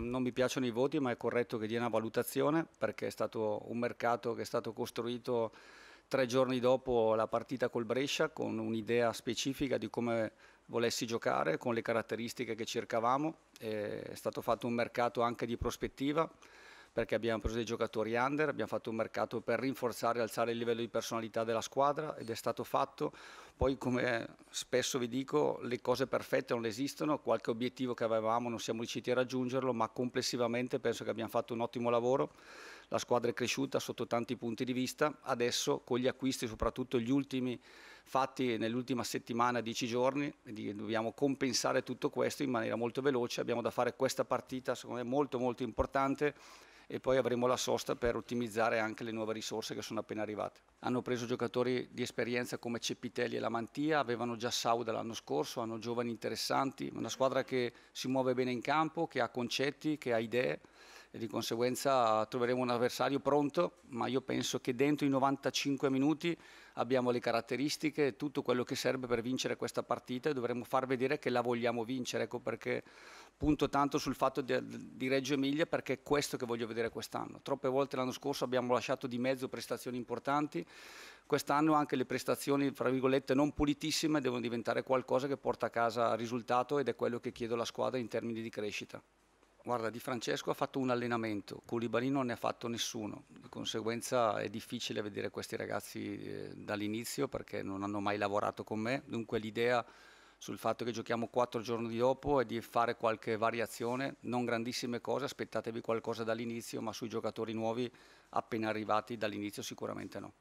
Non mi piacciono i voti, ma è corretto che dia una valutazione perché è stato un mercato che è stato costruito tre giorni dopo la partita col Brescia con un'idea specifica di come volessi giocare, con le caratteristiche che cercavamo. È stato fatto un mercato anche di prospettiva perché abbiamo preso dei giocatori under, abbiamo fatto un mercato per rinforzare e alzare il livello di personalità della squadra ed è stato fatto. Poi come spesso vi dico le cose perfette non esistono, qualche obiettivo che avevamo non siamo riusciti a raggiungerlo, ma complessivamente penso che abbiamo fatto un ottimo lavoro. La squadra è cresciuta sotto tanti punti di vista, adesso con gli acquisti, soprattutto gli ultimi fatti nell'ultima settimana, 10 giorni, dobbiamo compensare tutto questo in maniera molto veloce, abbiamo da fare questa partita secondo me molto molto importante e poi avremo la sosta per ottimizzare anche le nuove risorse che sono appena arrivate. Hanno preso giocatori di esperienza come Cepitelli e Lamantia, avevano già Sauda l'anno scorso, hanno giovani interessanti, una squadra che si muove bene in campo, che ha concetti, che ha idee e di conseguenza troveremo un avversario pronto, ma io penso che dentro i 95 minuti abbiamo le caratteristiche, tutto quello che serve per vincere questa partita e dovremo far vedere che la vogliamo vincere, ecco perché punto tanto sul fatto di, di Reggio Emilia perché è questo che voglio vedere quest'anno. Troppe volte l'anno scorso abbiamo lasciato di mezzo prestazioni importanti, quest'anno anche le prestazioni fra virgolette non pulitissime devono diventare qualcosa che porta a casa risultato ed è quello che chiedo alla squadra in termini di crescita. Guarda, Di Francesco ha fatto un allenamento, Koulibaly non ne ha fatto nessuno, di conseguenza è difficile vedere questi ragazzi eh, dall'inizio perché non hanno mai lavorato con me, dunque l'idea sul fatto che giochiamo quattro giorni dopo è di fare qualche variazione, non grandissime cose, aspettatevi qualcosa dall'inizio, ma sui giocatori nuovi appena arrivati dall'inizio sicuramente no.